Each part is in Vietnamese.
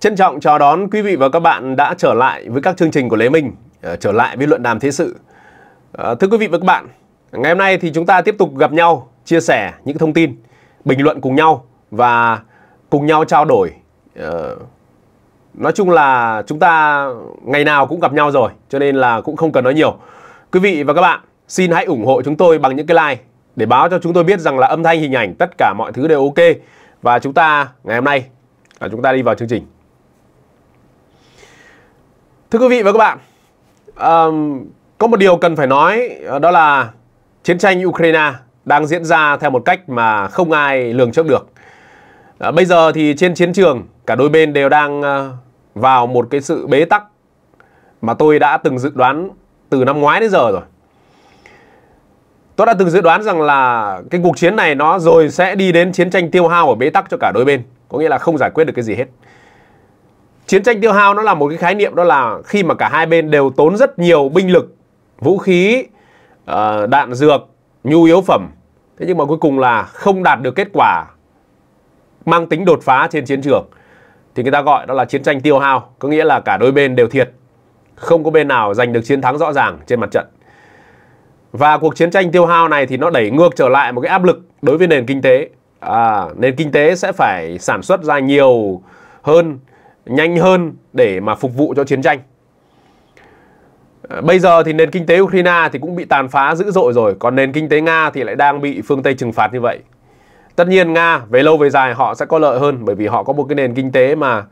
Trân trọng chào đón quý vị và các bạn đã trở lại với các chương trình của Lê Minh, ờ, trở lại với luận đàm thế sự. Ờ, thưa quý vị và các bạn, ngày hôm nay thì chúng ta tiếp tục gặp nhau, chia sẻ những thông tin, bình luận cùng nhau và cùng nhau trao đổi. Ờ, nói chung là chúng ta ngày nào cũng gặp nhau rồi, cho nên là cũng không cần nói nhiều. Quý vị và các bạn, xin hãy ủng hộ chúng tôi bằng những cái like để báo cho chúng tôi biết rằng là âm thanh, hình ảnh, tất cả mọi thứ đều ok. Và chúng ta ngày hôm nay à, chúng ta đi vào chương trình. Thưa quý vị và các bạn, um, có một điều cần phải nói ờ, đó là chiến tranh Ukraine đang diễn ra theo một cách mà không ai lường trước được. À, bây giờ thì trên chiến trường cả đôi bên đều đang ờ, vào một cái sự bế tắc mà tôi đã từng dự đoán từ năm ngoái đến giờ rồi. Tôi đã từng dự đoán rằng là cái cuộc chiến này nó rồi sẽ đi đến chiến tranh tiêu hao và bế tắc cho cả đôi bên, có nghĩa là không giải quyết được cái gì hết chiến tranh tiêu hao nó là một cái khái niệm đó là khi mà cả hai bên đều tốn rất nhiều binh lực vũ khí ờ, đạn dược nhu yếu phẩm thế nhưng mà cuối cùng là không đạt được kết quả mang tính đột phá trên chiến trường thì người ta gọi đó là chiến tranh tiêu hao có nghĩa là cả đôi bên đều thiệt không có bên nào giành được chiến thắng rõ ràng trên mặt trận và cuộc chiến tranh tiêu hao này thì nó đẩy ngược trở lại một cái áp lực đối với nền kinh tế à, nền kinh tế sẽ phải sản xuất ra nhiều hơn nhanh hơn để mà phục vụ cho chiến tranh. Ờ, bây giờ thì nền kinh tế Ukraine thì cũng bị tàn phá dữ dội rồi, còn nền kinh tế Nga thì lại đang bị phương Tây trừng phạt như vậy. Tất nhiên Nga về lâu về dài họ sẽ có lợi hơn bởi vì họ có một cái nền kinh tế mà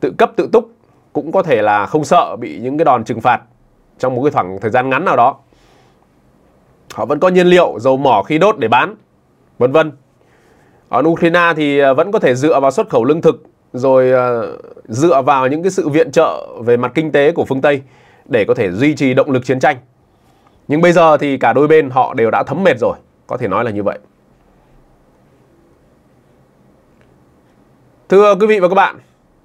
tự cấp tự túc cũng có thể là không sợ bị những cái đòn trừng phạt trong một cái khoảng thời gian ngắn nào đó. Họ vẫn có nhiên liệu, dầu mỏ, khi đốt để bán, vân vân. ở Ukraine thì ờ, vẫn có thể dựa vào xuất khẩu lương thực rồi à, dựa vào những cái sự viện trợ về mặt kinh tế của phương Tây để có thể duy trì động lực chiến tranh. Nhưng bây giờ thì cả đôi bên họ đều đã thấm mệt rồi, có thể nói là như vậy. Thưa quý vị và các bạn,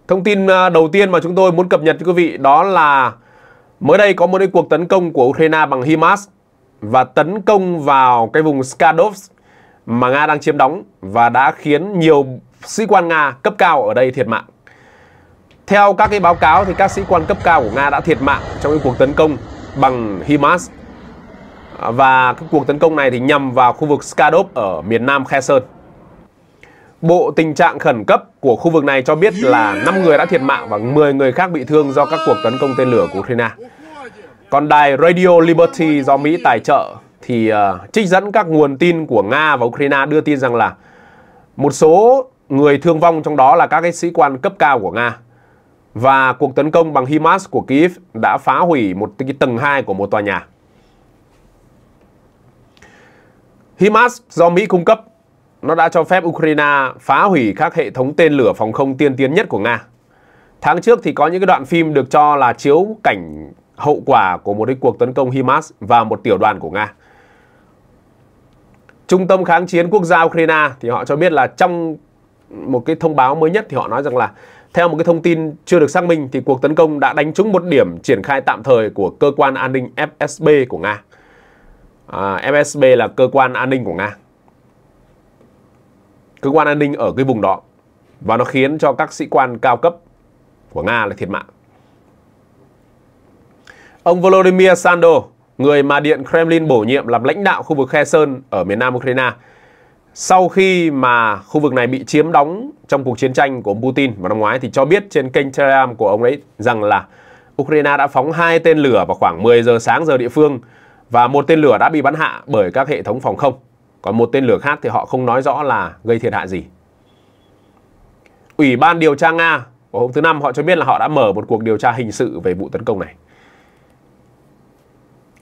thông tin à, đầu tiên mà chúng tôi muốn cập nhật cho quý vị đó là mới đây có một cái cuộc tấn công của Ukraine bằng HIMARS và tấn công vào cái vùng Skadovsk mà Nga đang chiếm đóng và đã khiến nhiều sĩ quan Nga cấp cao ở đây thiệt mạng. Theo các cái báo cáo thì các sĩ quan cấp cao của Nga đã thiệt mạng trong cái cuộc tấn công bằng HIMARS và cái cuộc tấn công này thì nhằm vào khu vực Skadov ở miền nam Khe Sơn. Bộ tình trạng khẩn cấp của khu vực này cho biết là 5 người đã thiệt mạng và 10 người khác bị thương do các cuộc tấn công tên lửa của Ukraine. Còn đài Radio Liberty do Mỹ tài trợ thì uh, trích dẫn các nguồn tin của Nga và Ukraine đưa tin rằng là một số người thương vong trong đó là các cái sĩ quan cấp cao của Nga. Và cuộc tấn công bằng HIMARS của Kyiv đã phá hủy một cái tầng 2 của một tòa nhà. HIMARS do Mỹ cung cấp, nó đã cho phép Ukraine phá hủy các hệ thống tên lửa phòng không tiên tiến nhất của Nga. Tháng trước thì có những cái đoạn phim được cho là chiếu cảnh hậu quả của một cái cuộc tấn công HIMARS và một tiểu đoàn của Nga. Trung tâm kháng chiến quốc gia Ukraine thì họ cho biết là trong một cái thông báo mới nhất thì họ nói rằng là theo một cái thông tin chưa được xác minh thì cuộc tấn công đã đánh trúng một điểm triển khai tạm thời của cơ quan an ninh FSB của Nga. À, FSB là cơ quan an ninh của Nga. Cơ quan an ninh ở cái vùng đó và nó khiến cho các sĩ quan cao cấp của Nga là thiệt mạng. Ông Volodymyr Sando, người mà Điện Kremlin bổ nhiệm làm lãnh đạo khu vực Khe Sơn ở miền nam Ukraine, sau khi mà khu vực này bị chiếm đóng trong cuộc chiến tranh của ông Putin vào năm ngoái thì cho biết trên kênh Telegram của ông ấy rằng là Ukraine đã phóng hai tên lửa vào khoảng 10 giờ sáng giờ địa phương và một tên lửa đã bị bắn hạ bởi các hệ thống phòng không. Còn một tên lửa khác thì họ không nói rõ là gây thiệt hại gì. Ủy ban điều tra Nga vào hôm thứ Năm họ cho biết là họ đã mở một cuộc điều tra hình sự về vụ tấn công này.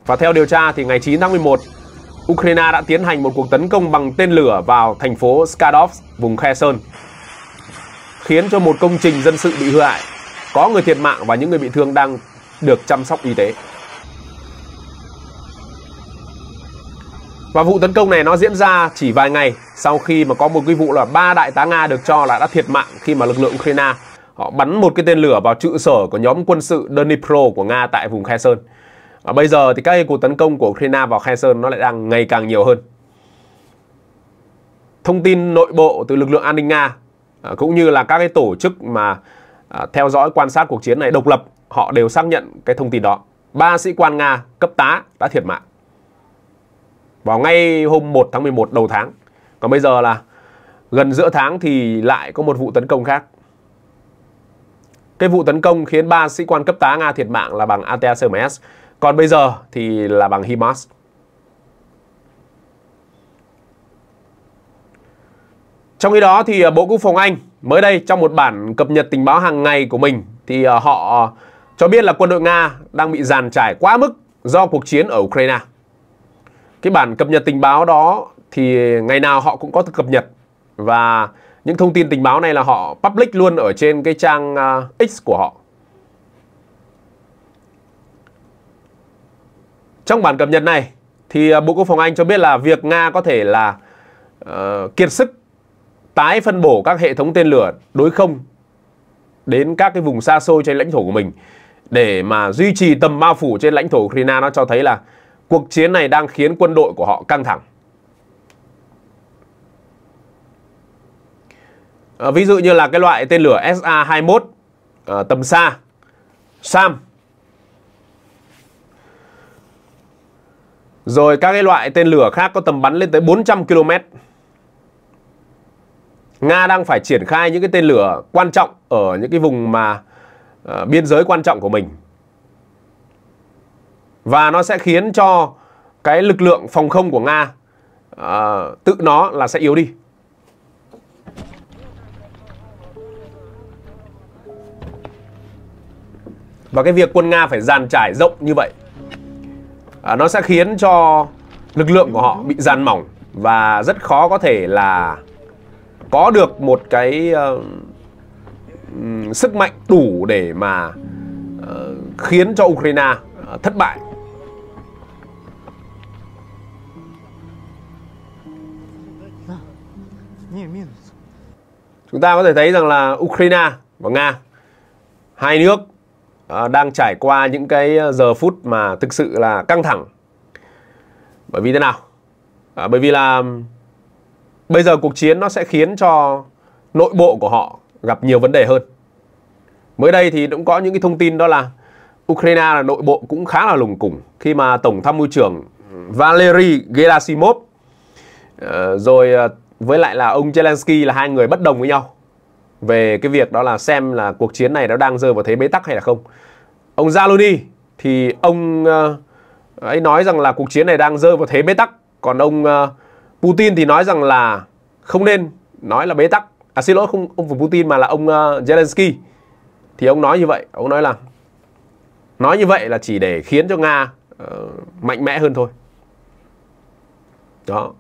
Và theo điều tra thì ngày 9 tháng 11 Ukraine đã tiến hành một cuộc tấn công bằng tên lửa vào thành phố Skadovsk, vùng Kherson, khiến cho một công trình dân sự bị hư hại, có người thiệt mạng và những người bị thương đang được chăm sóc y tế. Và vụ tấn công này nó diễn ra chỉ vài ngày sau khi mà có một cái vụ là ba đại tá Nga được cho là đã thiệt mạng khi mà lực lượng Ukraine họ bắn một cái tên lửa vào trụ sở của nhóm quân sự Dnipro của Nga tại vùng Kherson và bây giờ thì các cuộc tấn công của Ukraine vào Kherson nó lại đang ngày càng nhiều hơn thông tin nội bộ từ lực lượng an ninh Nga à, cũng như là các cái tổ chức mà à, theo dõi quan sát cuộc chiến này độc lập họ đều xác nhận cái thông tin đó ba sĩ quan Nga cấp tá đã thiệt mạng vào ngay hôm 1 tháng 11 đầu tháng còn bây giờ là gần giữa tháng thì lại có một vụ tấn công khác cái vụ tấn công khiến ba sĩ quan cấp tá Nga thiệt mạng là bằng ATACMS còn bây giờ thì là bằng HIMARS Trong khi đó thì à, Bộ Quốc phòng Anh mới đây trong một bản cập nhật tình báo hàng ngày của mình thì à, họ à, cho biết là quân đội Nga đang bị giàn trải quá mức do cuộc chiến ở Ukraine. Cái bản cập nhật tình báo đó thì ngày nào họ cũng có cập nhật và những thông tin tình báo này là họ public luôn ở trên cái trang X của họ. Trong bản cập nhật này thì à, Bộ Quốc phòng Anh cho biết là việc Nga có thể là uh, kiệt sức tái phân bổ các hệ thống tên lửa đối không đến các cái vùng xa xôi trên lãnh thổ của mình để mà duy trì tầm bao phủ trên lãnh thổ Ukraine nó cho thấy là cuộc chiến này đang khiến quân đội của họ căng thẳng. Ờ, ví dụ như là cái loại tên lửa SA-21 ờ, tầm xa SAM Rồi các cái loại tên lửa khác có tầm bắn lên tới 400 km. Nga đang phải triển khai những cái tên lửa quan trọng ở những cái vùng mà uh, biên giới quan trọng của mình. Và nó sẽ khiến cho cái lực lượng phòng không của Nga uh, tự nó là sẽ yếu đi. Và cái việc quân Nga phải dàn trải rộng như vậy à, nó sẽ khiến cho lực lượng của họ bị dàn mỏng và rất khó có thể là có được một cái uh, sức mạnh đủ để mà uh, khiến cho Ukraine uh, thất bại. Chúng ta có thể thấy rằng là Ukraine và Nga hai nước Ờ, đang trải qua những cái ờ, giờ phút mà thực sự là căng thẳng bởi vì thế nào à, bởi vì là bây giờ cuộc chiến nó sẽ khiến cho nội bộ của họ gặp nhiều vấn đề hơn mới đây thì cũng có những cái thông tin đó là Ukraine là nội bộ cũng khá là lùng củng khi mà tổng tham mưu trưởng Valery Gerasimov rồi với lại là ông Zelensky là hai người bất đồng với nhau về cái việc đó là xem là cuộc chiến này nó đang rơi vào thế bế tắc hay là không. Ông Zaloni thì ông uh, ấy nói rằng là cuộc chiến này đang rơi vào thế bế tắc, còn ông uh, Putin thì nói rằng là không nên nói là bế tắc. À xin lỗi không ông Putin mà là ông uh, Zelensky. Thì ông nói như vậy, ông nói là nói như vậy là chỉ để khiến cho Nga uh, mạnh mẽ hơn thôi. Đó.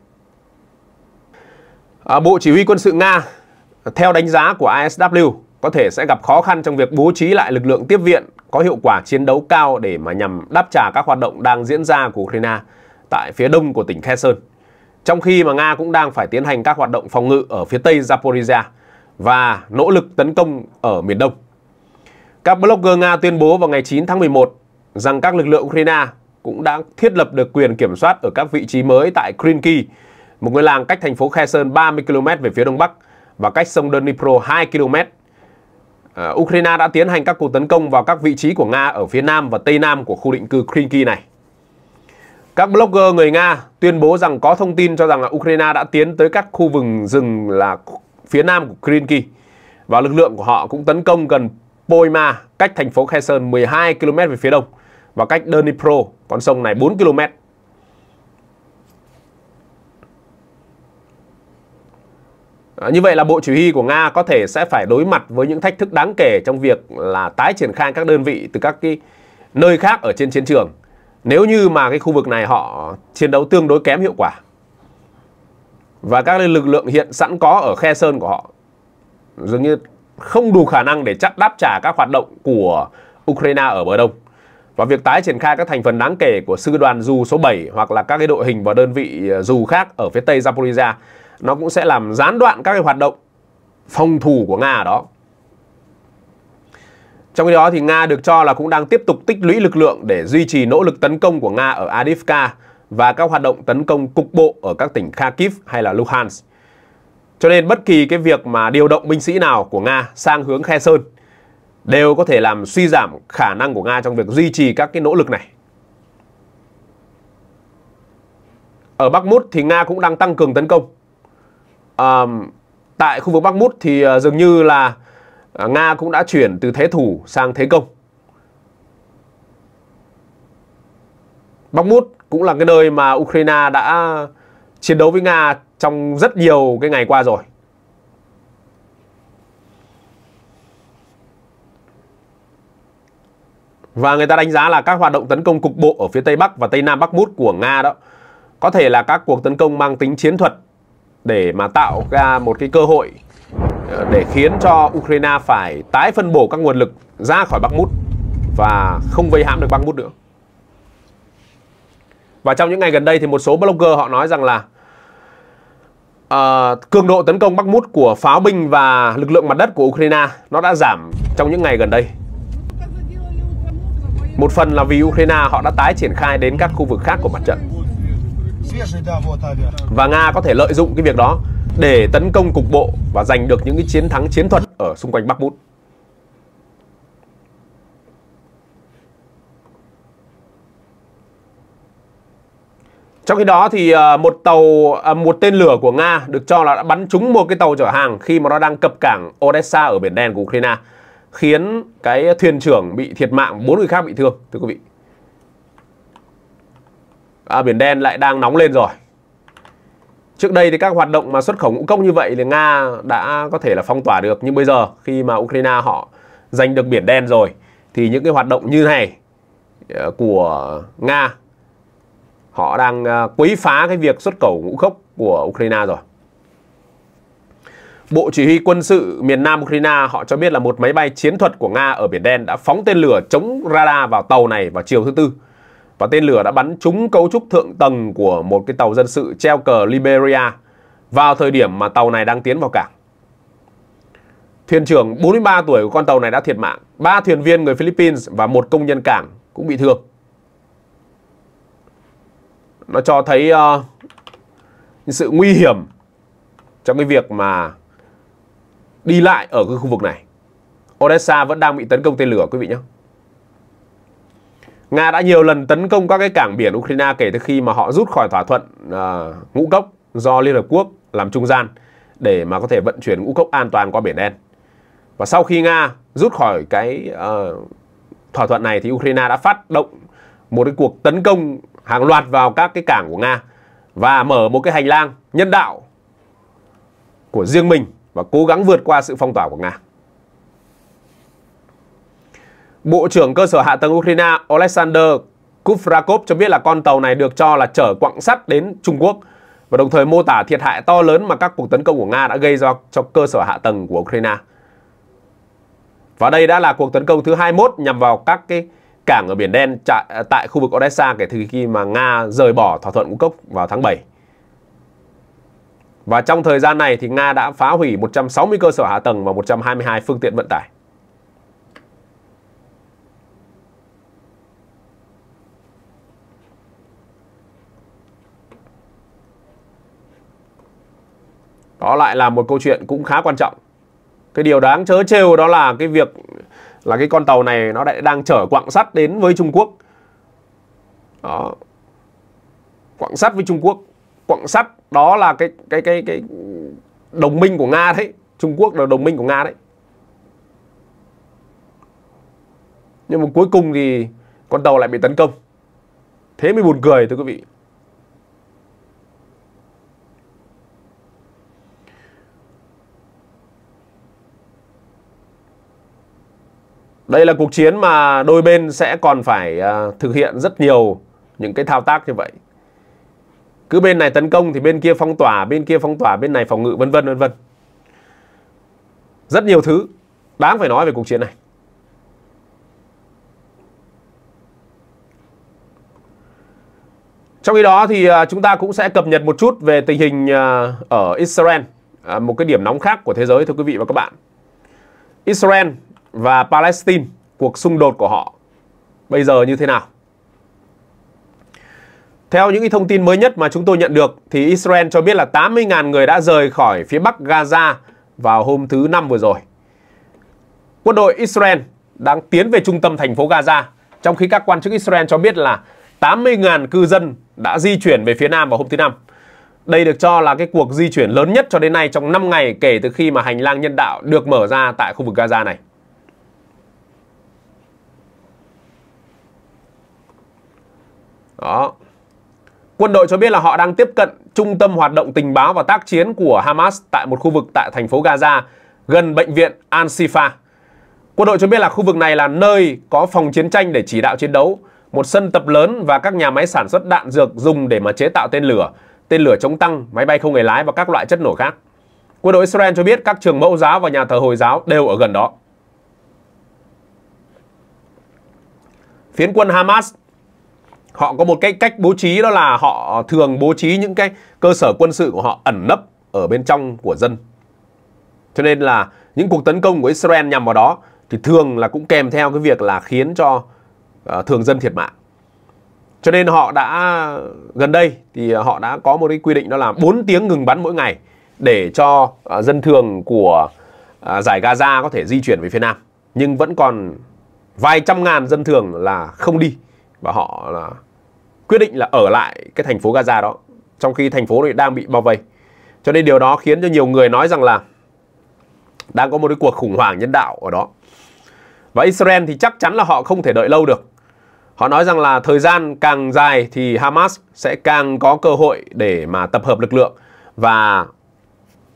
À, Bộ chỉ huy quân sự Nga theo đánh giá của ISW có thể sẽ gặp khó khăn trong việc bố trí lại lực lượng tiếp viện có hiệu quả chiến đấu cao để mà nhằm đáp trả các hoạt động đang diễn ra của Ukraine tại phía đông của tỉnh Kherson. Trong khi mà Nga cũng đang phải tiến hành các hoạt động phòng ngự ở phía tây Zaporizhia và nỗ lực tấn công ở miền đông. Các blogger Nga tuyên bố vào ngày 9 tháng 11 rằng các lực lượng Ukraine cũng đã thiết lập được quyền kiểm soát ở các vị trí mới tại Krinky, một ngôi làng cách thành phố Kherson 30 km về phía đông bắc – và cách sông Dnipro 2 km. À, Ukraine đã tiến hành các cuộc tấn công vào các vị trí của Nga ở phía nam và tây nam của khu định cư Krinky này. Các blogger người Nga tuyên bố rằng có thông tin cho rằng là Ukraine đã tiến tới các khu vực rừng là phía nam của Krinky và lực lượng của họ cũng tấn công gần Poima cách thành phố Kherson 12 km về phía đông và cách Dnipro, con sông này 4 km Ờ, như vậy là Bộ Chỉ huy của Nga có thể sẽ phải đối mặt với những thách thức đáng kể trong việc là tái triển khai các đơn vị từ các cái nơi khác ở trên chiến trường nếu như mà cái khu vực này họ chiến đấu tương đối kém hiệu quả và các lực lượng hiện sẵn có ở khe sơn của họ dường như không đủ khả năng để chắc đáp trả các hoạt động của Ukraine ở bờ Đông và việc tái triển khai các thành phần đáng kể của sư đoàn dù số 7 hoặc là các cái đội hình và đơn vị ờ, dù khác ở phía tây Zaporizhia nó cũng sẽ làm gián đoạn các cái hoạt động phòng thủ của Nga ở đó. Trong khi đó thì Nga được cho là cũng đang tiếp tục tích lũy lực lượng để duy trì nỗ lực tấn công của Nga ở Adivka và các hoạt động tấn công cục bộ ở các tỉnh Kharkiv hay là Luhansk. Cho nên bất kỳ cái việc mà điều động binh sĩ nào của Nga sang hướng Khe Sơn đều có thể làm suy giảm khả năng của Nga trong việc duy trì các cái nỗ lực này. Ở Bắc Mút thì Nga cũng đang tăng cường tấn công um, tại khu vực Bắc Mút thì uh, dường như là uh, Nga cũng đã chuyển từ thế thủ sang thế công. Bắc Mút cũng là cái nơi mà Ukraine đã chiến đấu với Nga trong rất nhiều cái ngày qua rồi. Và người ta đánh giá là các hoạt động tấn công cục bộ ở phía Tây Bắc và Tây Nam Bắc Mút của Nga đó có thể là các cuộc tấn công mang tính chiến thuật để mà tạo ra một cái cơ hội ờ, để khiến cho Ukraine phải tái phân bổ các nguồn lực ra khỏi Bakhmut và không vây hãm được Bakhmut nữa. Và trong những ngày gần đây thì một số blogger họ nói rằng là uh, cường độ tấn công Bakhmut của pháo binh và lực lượng mặt đất của Ukraine nó đã giảm trong những ngày gần đây. Một phần là vì Ukraine họ đã tái triển khai đến các khu vực khác của mặt trận. Và Nga có thể lợi dụng cái việc đó để tấn công cục bộ và giành được những cái chiến thắng chiến thuật ở xung quanh Bắc Bút. Trong khi đó thì à, một tàu à, một tên lửa của Nga được cho là đã bắn trúng một cái tàu chở hàng khi mà nó đang cập cảng Odessa ở biển đen của Ukraine khiến cái thuyền trưởng bị thiệt mạng, bốn người khác bị thương thưa quý vị à, Biển Đen lại đang nóng lên rồi. Trước đây thì các hoạt động mà xuất khẩu ngũ cốc như vậy thì Nga đã có thể là phong tỏa được. Nhưng bây giờ khi mà Ukraine họ giành được Biển Đen rồi thì những cái hoạt động như này ờ, của Nga họ đang ờ, quấy phá cái việc xuất khẩu ngũ cốc của Ukraine rồi. Bộ Chỉ huy quân sự miền Nam Ukraine họ cho biết là một máy bay chiến thuật của Nga ở Biển Đen đã phóng tên lửa chống radar vào tàu này vào chiều thứ Tư và tên lửa đã bắn trúng cấu trúc thượng tầng của một cái tàu dân sự treo cờ Liberia vào thời điểm mà tàu này đang tiến vào cảng. Thuyền trưởng 43 tuổi của con tàu này đã thiệt mạng, ba thuyền viên người Philippines và một công nhân cảng cũng bị thương. Nó cho thấy uh, sự nguy hiểm trong cái việc mà đi lại ở cái khu vực này. Odessa vẫn đang bị tấn công tên lửa quý vị nhé. Nga đã nhiều lần tấn công các cái cảng biển Ukraine kể từ khi mà họ rút khỏi thỏa thuận uh, ngũ cốc do Liên Hợp Quốc làm trung gian để mà có thể vận chuyển ngũ cốc an toàn qua Biển Đen. Và sau khi Nga rút khỏi cái uh, thỏa thuận này thì Ukraine đã phát động một cái cuộc tấn công hàng loạt vào các cái cảng của Nga và mở một cái hành lang nhân đạo của riêng mình và cố gắng vượt qua sự phong tỏa của Nga. Bộ trưởng cơ sở hạ tầng Ukraine Oleksandr Kufrakov cho biết là con tàu này được cho là chở quặng sắt đến Trung Quốc và đồng thời mô tả thiệt hại to lớn mà các cuộc tấn công của Nga đã gây ra cho cơ sở hạ tầng của Ukraine. Và đây đã là cuộc tấn công thứ 21 nhằm vào các cái cảng ở Biển Đen à, tại khu vực Odessa kể từ khi mà Nga rời bỏ thỏa thuận ngũ cốc vào tháng 7. Và trong thời gian này thì Nga đã phá hủy 160 cơ sở hạ tầng và 122 phương tiện vận tải. đó lại là một câu chuyện cũng khá quan trọng cái điều đáng chớ trêu đó là cái việc là cái con tàu này nó lại đang chở quặng sắt đến với Trung Quốc đó quặng sắt với Trung Quốc quặng sắt đó là cái cái cái cái đồng minh của Nga đấy Trung Quốc là đồng minh của Nga đấy nhưng mà cuối cùng thì con tàu lại bị tấn công thế mới buồn cười thưa quý vị Đây là cuộc chiến mà đôi bên sẽ còn phải à, thực hiện rất nhiều những cái thao tác như vậy. Cứ bên này tấn công thì bên kia phong tỏa, bên kia phong tỏa, bên này phòng ngự vân vân vân vân. Rất nhiều thứ đáng phải nói về cuộc chiến này. Trong khi đó thì à, chúng ta cũng sẽ cập nhật một chút về tình hình à, ở Israel, một cái điểm nóng khác của thế giới thưa quý vị và các bạn. Israel và Palestine, cuộc xung đột của họ bây giờ như thế nào? Theo những thông tin mới nhất mà chúng tôi nhận được thì Israel cho biết là 80.000 người đã rời khỏi phía bắc Gaza vào hôm thứ Năm vừa rồi. Quân đội Israel đang tiến về trung tâm thành phố Gaza, trong khi các quan chức Israel cho biết là 80.000 cư dân đã di chuyển về phía nam vào hôm thứ Năm. Đây được cho là cái cuộc di chuyển lớn nhất cho đến nay trong 5 ngày kể từ khi mà hành lang nhân đạo được mở ra tại khu vực Gaza này. Đó. Quân đội cho biết là họ đang tiếp cận trung tâm hoạt động tình báo và tác chiến của Hamas tại một khu vực tại thành phố Gaza gần bệnh viện Al-Shifa. Quân đội cho biết là khu vực này là nơi có phòng chiến tranh để chỉ đạo chiến đấu, một sân tập lớn và các nhà máy sản xuất đạn dược dùng để mà chế tạo tên lửa, tên lửa chống tăng, máy bay không người lái và các loại chất nổ khác. Quân đội Israel cho biết các trường mẫu giáo và nhà thờ Hồi giáo đều ở gần đó. Phiến quân Hamas họ có một cái cách bố trí đó là họ thường bố trí những cái cơ sở quân sự của họ ẩn nấp ở bên trong của dân cho nên là những cuộc tấn công của Israel nhằm vào đó thì thường là cũng kèm theo cái việc là khiến cho uh, thường dân thiệt mạng cho nên họ đã gần đây thì họ đã có một cái quy định đó là 4 tiếng ngừng bắn mỗi ngày để cho uh, dân thường của uh, giải Gaza có thể di chuyển về phía nam nhưng vẫn còn vài trăm ngàn dân thường là không đi và họ là quyết định là ở lại cái thành phố Gaza đó trong khi thành phố này đang bị bao vây. Cho nên điều đó khiến cho nhiều người nói rằng là đang có một cái cuộc khủng hoảng nhân đạo ở đó. Và Israel thì chắc chắn là họ không thể đợi lâu được. Họ nói rằng là thời gian càng dài thì Hamas sẽ càng có cơ hội để mà tập hợp lực lượng và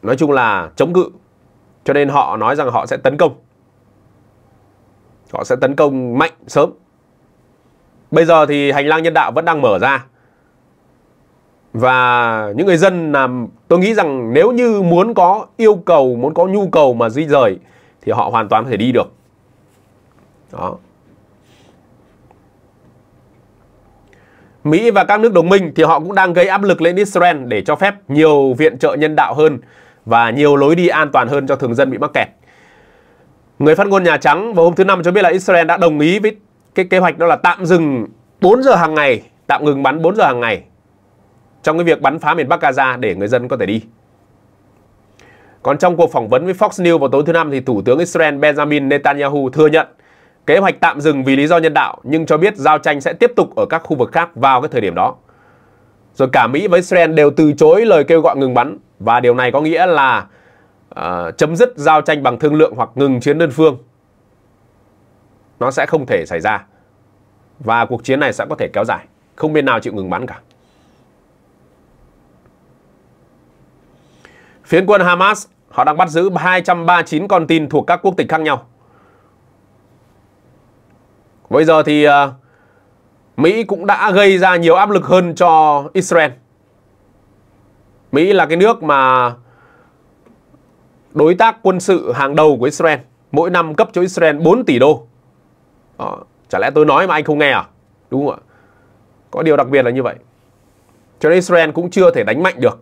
nói chung là chống cự. Cho nên họ nói rằng họ sẽ tấn công. Họ sẽ tấn công mạnh sớm Bây giờ thì hành lang nhân đạo vẫn đang mở ra. Và những người dân làm tôi nghĩ rằng nếu như muốn có yêu cầu, muốn có nhu cầu mà di rời thì họ hoàn toàn có thể đi được. Đó. Mỹ và các nước đồng minh thì họ cũng đang gây áp lực lên Israel để cho phép nhiều viện trợ nhân đạo hơn và nhiều lối đi an toàn hơn cho thường dân bị mắc kẹt. Người phát ngôn Nhà Trắng vào hôm thứ Năm cho biết là Israel đã đồng ý với cái kế hoạch đó là tạm dừng 4 giờ hàng ngày, tạm ngừng bắn 4 giờ hàng ngày trong cái việc bắn phá miền Bắc Gaza để người dân có thể đi. Còn trong cuộc phỏng vấn với Fox News vào tối thứ năm thì Thủ tướng Israel Benjamin Netanyahu thừa nhận kế hoạch tạm dừng vì lý do nhân đạo nhưng cho biết giao tranh sẽ tiếp tục ở các khu vực khác vào cái thời điểm đó. Rồi cả Mỹ và Israel đều từ chối lời kêu gọi ngừng bắn và điều này có nghĩa là uh, chấm dứt giao tranh bằng thương lượng hoặc ngừng chiến đơn phương nó sẽ không thể xảy ra. Và cuộc chiến này sẽ có thể kéo dài, không bên nào chịu ngừng bắn cả. Phiến quân Hamas, họ đang bắt giữ 239 con tin thuộc các quốc tịch khác nhau. Bây giờ thì ờ, Mỹ cũng đã gây ra nhiều áp lực hơn cho Israel. Mỹ là cái nước mà đối tác quân sự hàng đầu của Israel, mỗi năm cấp cho Israel 4 tỷ đô đó. Ờ, chả lẽ tôi nói mà anh không nghe à đúng không ạ có điều đặc biệt là như vậy cho nên Israel cũng chưa thể đánh mạnh được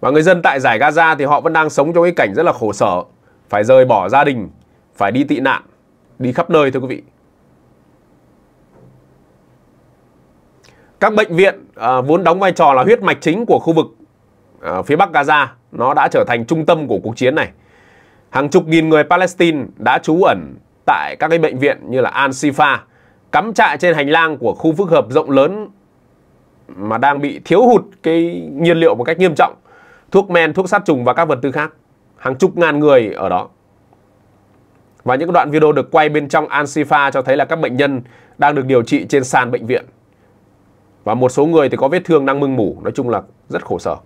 và người dân tại giải Gaza thì họ vẫn đang sống trong cái cảnh rất là khổ sở phải rời bỏ gia đình phải đi tị nạn đi khắp nơi thưa quý vị các bệnh viện à, vốn đóng vai trò là huyết mạch chính của khu vực à, phía bắc Gaza nó đã trở thành trung tâm của cuộc chiến này hàng chục nghìn người Palestine đã trú ẩn tại các cái bệnh viện như là Al-Shifa, cắm trại trên hành lang của khu phức hợp rộng lớn mà đang bị thiếu hụt cái nhiên liệu một cách nghiêm trọng, thuốc men, thuốc sát trùng và các vật tư khác. Hàng chục ngàn người ở đó. Và những đoạn video được quay bên trong Al-Shifa cho thấy là các bệnh nhân đang được điều trị trên sàn bệnh viện. Và một số người thì có vết thương đang mưng mủ, nói chung là rất khổ sở.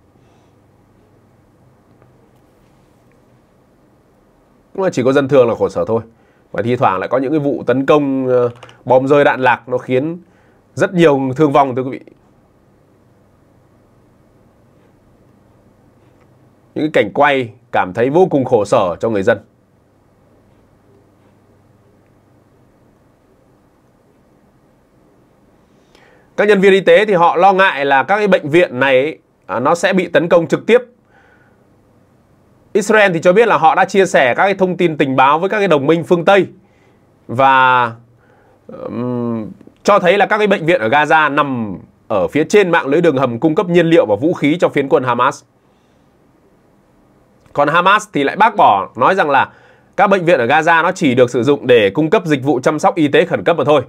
cũng là chỉ có dân thường là khổ sở thôi và thi thoảng lại có những cái vụ tấn công ờ, bom rơi đạn lạc nó khiến rất nhiều thương vong thưa quý vị những cái cảnh quay cảm thấy vô cùng khổ sở cho người dân các nhân viên y tế thì họ lo ngại là các cái bệnh viện này à, nó sẽ bị tấn công trực tiếp Israel thì cho biết là họ đã chia sẻ các cái thông tin tình báo với các cái đồng minh phương Tây và um, cho thấy là các cái bệnh viện ở Gaza nằm ở phía trên mạng lưới đường hầm cung cấp nhiên liệu và vũ khí cho phiến quân Hamas. Còn Hamas thì lại bác bỏ nói rằng là các bệnh viện ở Gaza nó chỉ được sử dụng để cung cấp dịch vụ chăm sóc y tế khẩn cấp mà thôi.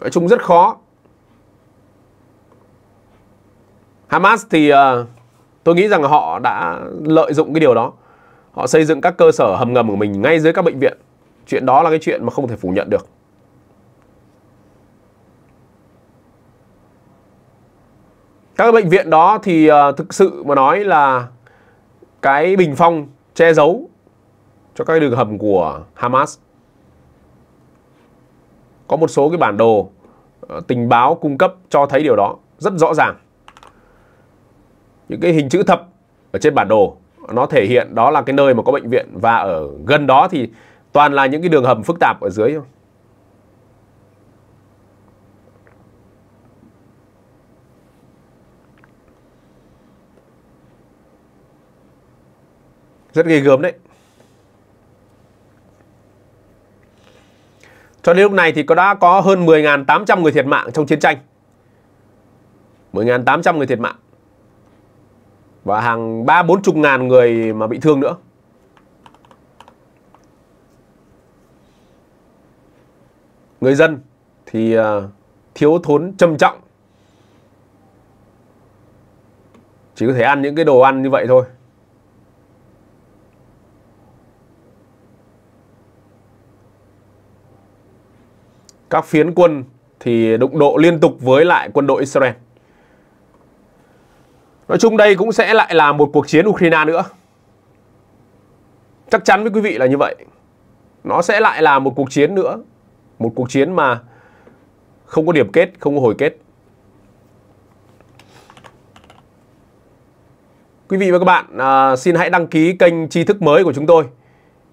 Nói chung rất khó Hamas thì uh, tôi nghĩ rằng họ đã lợi dụng cái điều đó. Họ xây dựng các cơ sở hầm ngầm của mình ngay dưới các bệnh viện. Chuyện đó là cái chuyện mà không thể phủ nhận được. Các bệnh viện đó thì uh, thực sự mà nói là cái bình phong che giấu cho các đường hầm của Hamas. Có một số cái bản đồ uh, tình báo cung cấp cho thấy điều đó rất rõ ràng những cái hình chữ thập ở trên bản đồ nó thể hiện đó là cái nơi mà có bệnh viện và ở gần đó thì toàn là những cái đường hầm phức tạp ở dưới thôi. Rất ghê gớm đấy. Cho đến lúc này thì có đã có hơn 10.800 người thiệt mạng trong chiến tranh. 10.800 người thiệt mạng và hàng ba bốn chục ngàn người mà bị thương nữa người dân thì à, thiếu thốn trầm trọng chỉ có thể ăn những cái đồ ăn như vậy thôi các phiến quân thì đụng độ liên tục với lại quân đội Israel Nói chung đây cũng sẽ lại là một cuộc chiến Ukraine nữa. Chắc chắn với quý vị là như vậy. Nó sẽ lại là một cuộc chiến nữa. Một cuộc chiến mà không có điểm kết, không có hồi kết. Quý vị và các bạn à, xin hãy đăng ký kênh tri thức mới của chúng tôi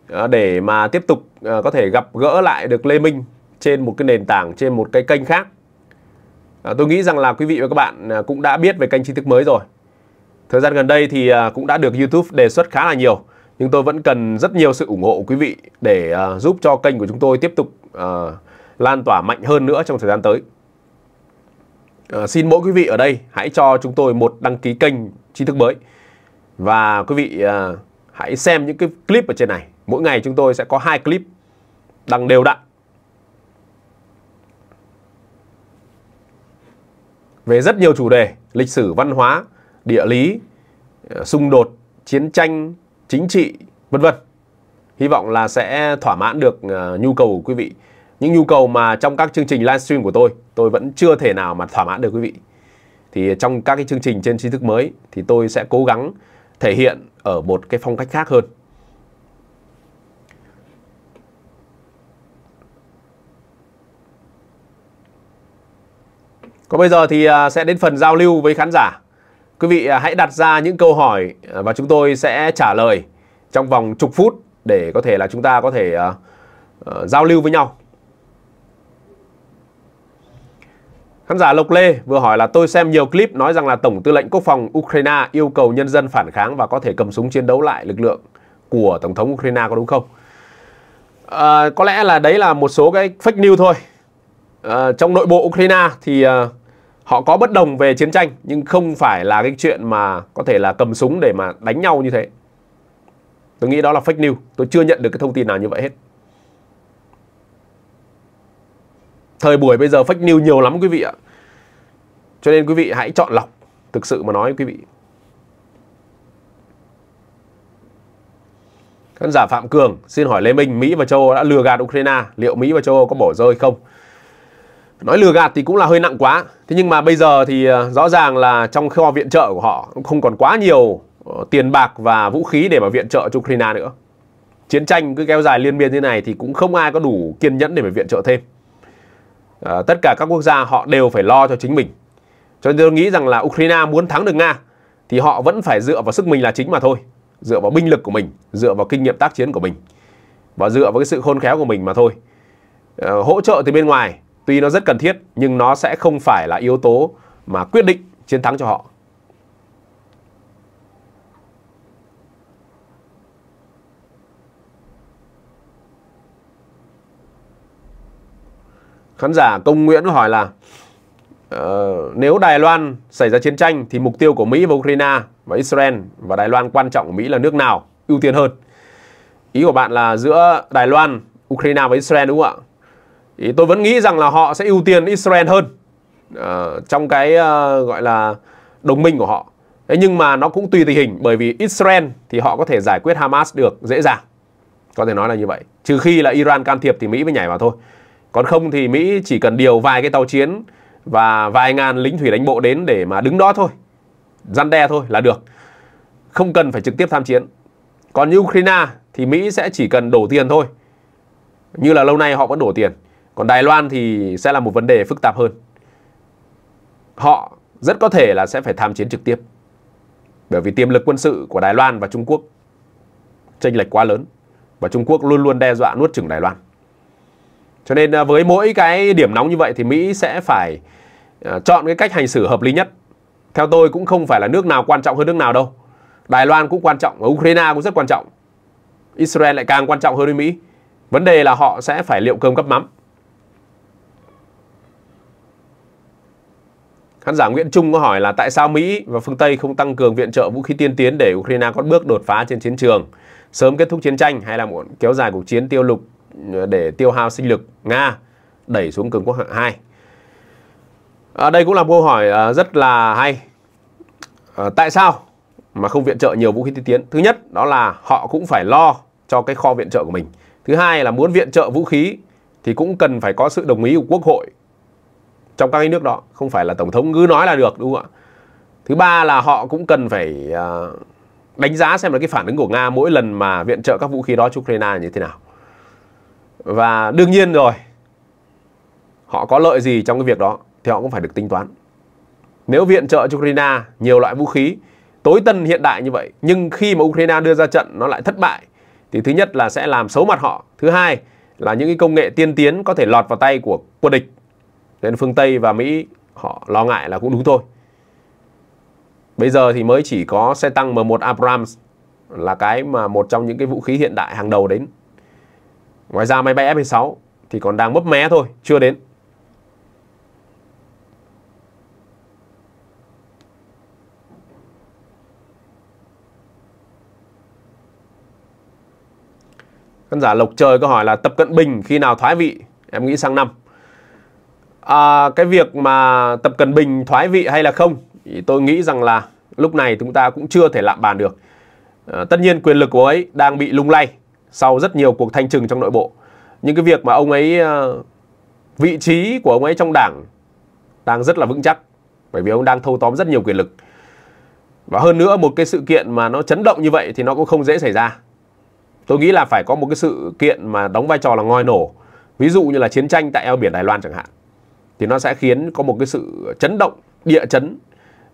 à, để mà tiếp tục à, có thể gặp gỡ lại được Lê Minh trên một cái nền tảng, trên một cái kênh khác. À, tôi nghĩ rằng là quý vị và các bạn à, cũng đã biết về kênh tri thức mới rồi. Thời gian gần đây thì à, cũng đã được YouTube đề xuất khá là nhiều, nhưng tôi vẫn cần rất nhiều sự ủng hộ của quý vị để à, giúp cho kênh của chúng tôi tiếp tục à, lan tỏa mạnh hơn nữa trong thời gian tới. xin mỗi quý vị ở đây hãy cho chúng tôi một đăng ký kênh tri thức mới và quý vị hãy xem những cái clip ở trên này. Mỗi ngày chúng tôi sẽ có hai clip đăng đều đặn về rất nhiều chủ đề lịch sử văn hóa địa lý, ờ, xung đột, chiến tranh, chính trị, vân vân. Hy vọng là sẽ thỏa mãn được ờ, nhu cầu của quý vị. Những nhu cầu mà trong các chương trình livestream của tôi, tôi vẫn chưa thể nào mà thỏa mãn được quý vị. Thì trong các cái chương trình trên tri thức mới thì tôi sẽ cố gắng thể hiện ở một cái phong cách khác hơn. Còn bây giờ thì ờ, sẽ đến phần giao lưu với khán giả. Quý vị à, hãy đặt ra những câu hỏi à, và chúng tôi sẽ trả lời trong vòng chục phút để có thể là chúng ta có thể uh, giao lưu với nhau. Khán giả Lộc Lê vừa hỏi là tôi xem nhiều clip nói rằng là Tổng tư lệnh Quốc phòng Ukraine yêu cầu nhân dân phản kháng và có thể cầm súng chiến đấu lại lực lượng của Tổng thống Ukraine có đúng không? À, có lẽ là đấy là một số cái fake news thôi. À, trong nội bộ Ukraine thì uh, họ có bất đồng về chiến tranh nhưng không phải là cái chuyện mà có thể là cầm súng để mà đánh nhau như thế tôi nghĩ đó là fake news tôi chưa nhận được cái thông tin nào như vậy hết thời buổi bây giờ fake news nhiều lắm quý vị ạ cho nên quý vị hãy chọn lọc thực sự mà nói quý vị khán giả phạm cường xin hỏi lê minh mỹ và châu âu đã lừa gạt ukraine liệu mỹ và châu âu có bỏ rơi không nói lừa gạt thì cũng là hơi nặng quá thế nhưng mà bây giờ thì ờ, rõ ràng là trong kho viện trợ của họ không còn quá nhiều ờ, tiền bạc và vũ khí để mà viện trợ cho Ukraine nữa chiến tranh cứ kéo dài liên miên như này thì cũng không ai có đủ kiên nhẫn để mà viện trợ thêm à, tất cả các quốc gia họ đều phải lo cho chính mình cho nên tôi nghĩ rằng là Ukraine muốn thắng được Nga thì họ vẫn phải dựa vào sức mình là chính mà thôi dựa vào binh lực của mình dựa vào kinh nghiệm tác chiến của mình và dựa vào cái sự khôn khéo của mình mà thôi à, hỗ trợ từ bên ngoài Tuy nó rất cần thiết nhưng nó sẽ không phải là yếu tố mà quyết định chiến thắng cho họ. Khán giả Công Nguyễn hỏi là uh, nếu Đài Loan xảy ra chiến tranh thì mục tiêu của Mỹ và Ukraine và Israel và Đài Loan quan trọng của Mỹ là nước nào ưu tiên hơn? Ý của bạn là giữa Đài Loan, Ukraine và Israel đúng không ạ? thì tôi vẫn nghĩ rằng là họ sẽ ưu tiên Israel hơn uh, trong cái uh, gọi là đồng minh của họ. Thế nhưng mà nó cũng tùy tình hình bởi vì Israel thì họ có thể giải quyết Hamas được dễ dàng. Có thể nói là như vậy. Trừ khi là Iran can thiệp thì Mỹ mới nhảy vào thôi. Còn không thì Mỹ chỉ cần điều vài cái tàu chiến và vài ngàn lính thủy đánh bộ đến để mà đứng đó thôi. Răn đe thôi là được. Không cần phải trực tiếp tham chiến. Còn như Ukraine thì Mỹ sẽ chỉ cần đổ tiền thôi. Như là lâu nay họ vẫn đổ tiền còn Đài Loan thì sẽ là một vấn đề phức tạp hơn. Họ rất có thể là sẽ phải tham chiến trực tiếp. Bởi vì tiềm lực quân sự của Đài Loan và Trung Quốc chênh lệch quá lớn và Trung Quốc luôn luôn đe dọa nuốt chửng Đài Loan. Cho nên à, với mỗi cái điểm nóng như vậy thì Mỹ sẽ phải à, chọn cái cách hành xử hợp lý nhất. Theo tôi cũng không phải là nước nào quan trọng hơn nước nào đâu. Đài Loan cũng quan trọng và Ukraine cũng rất quan trọng. Israel lại càng quan trọng hơn với Mỹ. Vấn đề là họ sẽ phải liệu cơm cấp mắm. Khán giả Nguyễn Trung có hỏi là tại sao Mỹ và phương Tây không tăng cường viện trợ vũ khí tiên tiến để Ukraine có bước đột phá trên chiến trường, sớm kết thúc chiến tranh hay là muốn kéo dài cuộc chiến tiêu lục ờ, để tiêu hao sinh lực Nga đẩy xuống cường quốc hạng 2? À, đây cũng là một câu hỏi ờ, rất là hay. À, tại sao mà không viện trợ nhiều vũ khí tiên tiến? Thứ nhất đó là họ cũng phải lo cho cái kho viện trợ của mình. Thứ hai là muốn viện trợ vũ khí thì cũng cần phải có sự đồng ý của quốc hội trong các cái nước đó không phải là tổng thống cứ nói là được đúng không ạ thứ ba là họ cũng cần phải à, đánh giá xem là cái phản ứng của nga mỗi lần mà viện trợ các vũ khí đó cho ukraine như thế nào và đương nhiên rồi họ có lợi gì trong cái việc đó thì họ cũng phải được tính toán nếu viện trợ cho ukraine nhiều loại vũ khí tối tân hiện đại như vậy nhưng khi mà ukraine đưa ra trận nó lại thất bại thì thứ nhất là sẽ làm xấu mặt họ thứ hai là những cái công nghệ tiên tiến có thể lọt vào tay của quân địch nên phương Tây và Mỹ họ lo ngại là cũng đúng thôi. Bây giờ thì mới chỉ có xe tăng M1 Abrams là cái mà một trong những cái vũ khí hiện đại hàng đầu đến. Ngoài ra máy bay F-16 thì còn đang mấp mé thôi, chưa đến. Khán giả Lộc Trời có hỏi là Tập Cận Bình khi nào thoái vị? Em nghĩ sang năm à, cái việc mà Tập Cận Bình thoái vị hay là không thì tôi nghĩ rằng là lúc này chúng ta cũng chưa thể lạm bàn được. À, tất nhiên quyền lực của ấy đang bị lung lay sau rất nhiều cuộc thanh trừng trong nội bộ. Những cái việc mà ông ấy à, vị trí của ông ấy trong đảng đang rất là vững chắc bởi vì ông đang thâu tóm rất nhiều quyền lực. Và hơn nữa một cái sự kiện mà nó chấn động như vậy thì nó cũng không dễ xảy ra. Tôi nghĩ là phải có một cái sự kiện mà đóng vai trò là ngòi nổ. Ví dụ như là chiến tranh tại eo biển Đài Loan chẳng hạn thì nó sẽ khiến có một cái sự chấn động địa chấn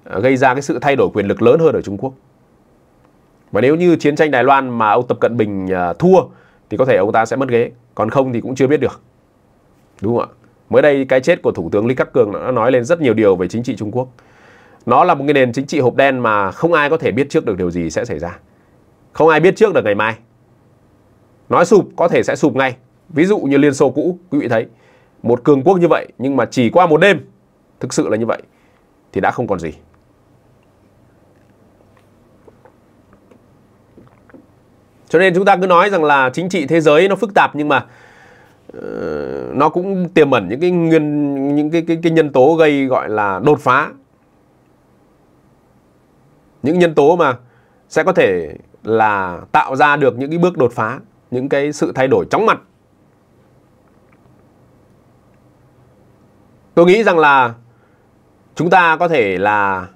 à, gây ra cái sự thay đổi quyền lực lớn hơn ở Trung Quốc. Và nếu như chiến tranh Đài Loan mà ông Tập Cận Bình à, thua thì có thể ông ta sẽ mất ghế, còn không thì cũng chưa biết được. Đúng không ạ? Mới đây cái chết của Thủ tướng Lý Khắc Cường đã nói lên rất nhiều điều về chính trị Trung Quốc. Nó là một cái nền chính trị hộp đen mà không ai có thể biết trước được điều gì sẽ xảy ra. Không ai biết trước được ngày mai. Nói sụp có thể sẽ sụp ngay. Ví dụ như Liên Xô cũ, quý vị thấy một cường quốc như vậy nhưng mà chỉ qua một đêm thực sự là như vậy thì đã không còn gì cho nên chúng ta cứ nói rằng là chính trị thế giới nó phức tạp nhưng mà uh, nó cũng tiềm ẩn những cái nguyên những cái, cái cái nhân tố gây gọi là đột phá những nhân tố mà sẽ có thể là tạo ra được những cái bước đột phá những cái sự thay đổi chóng mặt tôi nghĩ rằng là chúng ta có thể là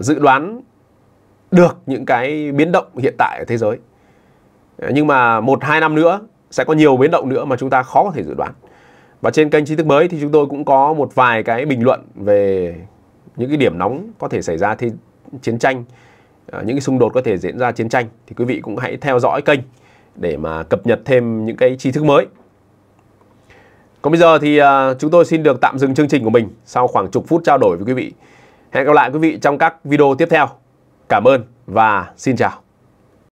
dự đoán được những cái biến động hiện tại ở thế giới nhưng mà một hai năm nữa sẽ có nhiều biến động nữa mà chúng ta khó có thể dự đoán và trên kênh tri thức mới thì chúng tôi cũng có một vài cái bình luận về những cái điểm nóng có thể xảy ra thì chiến tranh ờ, những cái xung đột có thể diễn ra chiến tranh thì quý vị cũng hãy theo dõi kênh để mà cập nhật thêm những cái tri thức mới còn bây giờ thì à, chúng tôi xin được tạm dừng chương trình của mình sau khoảng chục phút trao đổi với quý vị. Hẹn gặp lại quý vị trong các video tiếp theo. Cảm ơn và xin chào.